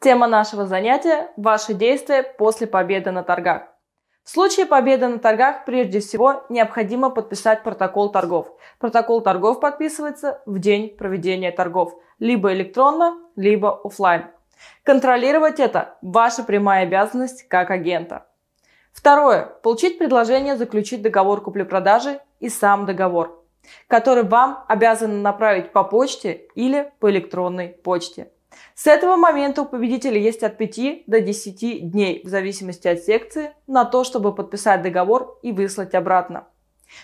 Тема нашего занятия – ваши действия после победы на торгах. В случае победы на торгах прежде всего необходимо подписать протокол торгов. Протокол торгов подписывается в день проведения торгов, либо электронно, либо офлайн. Контролировать это – ваша прямая обязанность как агента. Второе. Получить предложение заключить договор купли-продажи и сам договор, который вам обязаны направить по почте или по электронной почте – с этого момента у победителя есть от 5 до 10 дней, в зависимости от секции, на то, чтобы подписать договор и выслать обратно.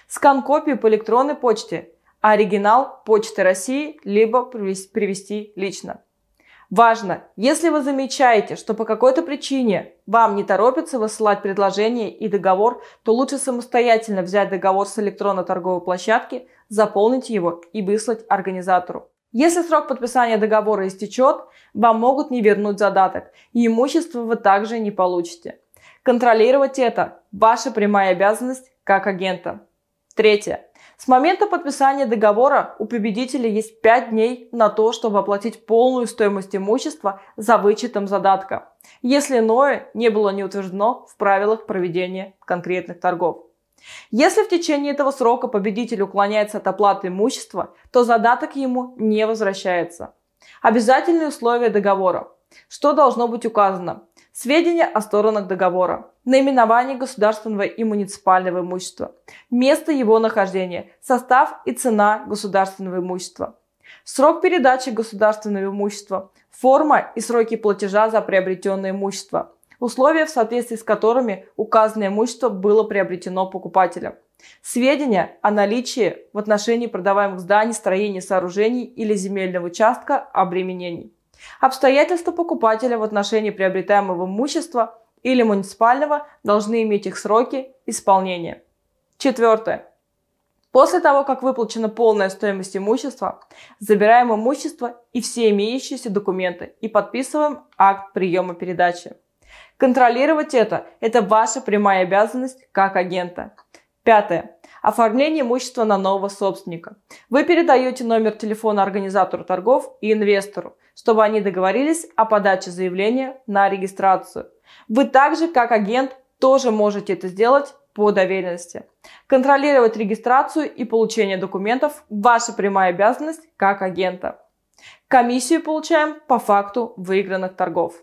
Скан копии по электронной почте, а оригинал – почты России, либо привести лично. Важно, если вы замечаете, что по какой-то причине вам не торопится высылать предложение и договор, то лучше самостоятельно взять договор с электронной торговой площадки, заполнить его и выслать организатору. Если срок подписания договора истечет, вам могут не вернуть задаток, и имущество вы также не получите. Контролировать это – ваша прямая обязанность как агента. Третье. С момента подписания договора у победителя есть 5 дней на то, чтобы оплатить полную стоимость имущества за вычетом задатка, если иное не было не утверждено в правилах проведения конкретных торгов. Если в течение этого срока победитель уклоняется от оплаты имущества, то задаток ему не возвращается. Обязательные условия договора. Что должно быть указано? Сведения о сторонах договора, наименование государственного и муниципального имущества, место его нахождения, состав и цена государственного имущества, срок передачи государственного имущества, форма и сроки платежа за приобретенное имущество – условия, в соответствии с которыми указанное имущество было приобретено покупателем. Сведения о наличии в отношении продаваемых зданий, строений, сооружений или земельного участка обременений. Обстоятельства покупателя в отношении приобретаемого имущества или муниципального должны иметь их сроки исполнения. Четвертое. После того, как выплачена полная стоимость имущества, забираем имущество и все имеющиеся документы и подписываем акт приема передачи. Контролировать это – это ваша прямая обязанность как агента. Пятое. Оформление имущества на нового собственника. Вы передаете номер телефона организатору торгов и инвестору, чтобы они договорились о подаче заявления на регистрацию. Вы также, как агент, тоже можете это сделать по доверенности. Контролировать регистрацию и получение документов – ваша прямая обязанность как агента. Комиссию получаем по факту выигранных торгов.